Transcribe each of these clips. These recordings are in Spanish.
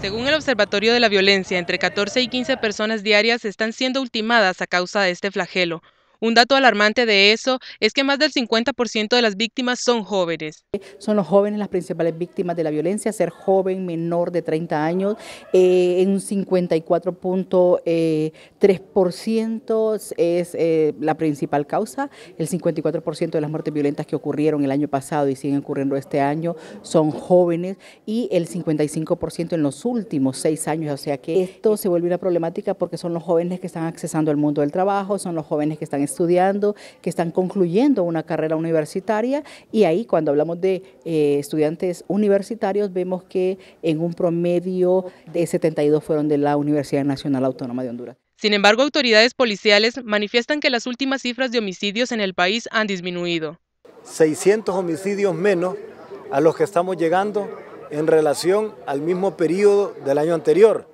Según el Observatorio de la Violencia, entre 14 y 15 personas diarias están siendo ultimadas a causa de este flagelo. Un dato alarmante de eso es que más del 50% de las víctimas son jóvenes. Son los jóvenes las principales víctimas de la violencia, ser joven menor de 30 años, eh, en un 54.3% es eh, la principal causa, el 54% de las muertes violentas que ocurrieron el año pasado y siguen ocurriendo este año son jóvenes y el 55% en los últimos seis años, o sea que esto se vuelve una problemática porque son los jóvenes que están accesando al mundo del trabajo, son los jóvenes que están estudiando, que están concluyendo una carrera universitaria y ahí cuando hablamos de eh, estudiantes universitarios vemos que en un promedio de 72 fueron de la Universidad Nacional Autónoma de Honduras. Sin embargo, autoridades policiales manifiestan que las últimas cifras de homicidios en el país han disminuido. 600 homicidios menos a los que estamos llegando en relación al mismo periodo del año anterior,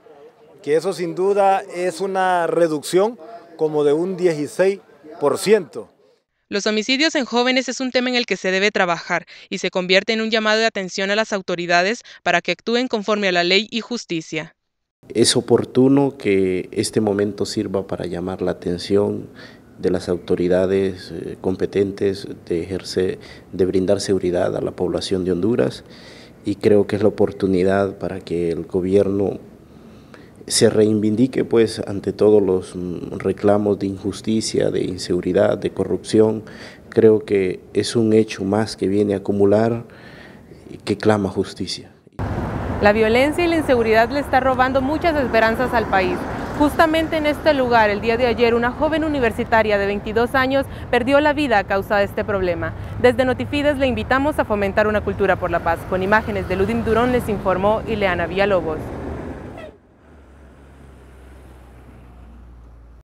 que eso sin duda es una reducción como de un 16%. Los homicidios en jóvenes es un tema en el que se debe trabajar y se convierte en un llamado de atención a las autoridades para que actúen conforme a la ley y justicia. Es oportuno que este momento sirva para llamar la atención de las autoridades eh, competentes de ejercer, de brindar seguridad a la población de Honduras y creo que es la oportunidad para que el gobierno se reivindique pues ante todos los mm, reclamos de injusticia, de inseguridad, de corrupción. Creo que es un hecho más que viene a acumular que clama justicia. La violencia y la inseguridad le está robando muchas esperanzas al país. Justamente en este lugar, el día de ayer, una joven universitaria de 22 años perdió la vida a causa de este problema. Desde Notifides le invitamos a fomentar una cultura por la paz. Con imágenes de Ludin Durón les informó y Ileana Villalobos.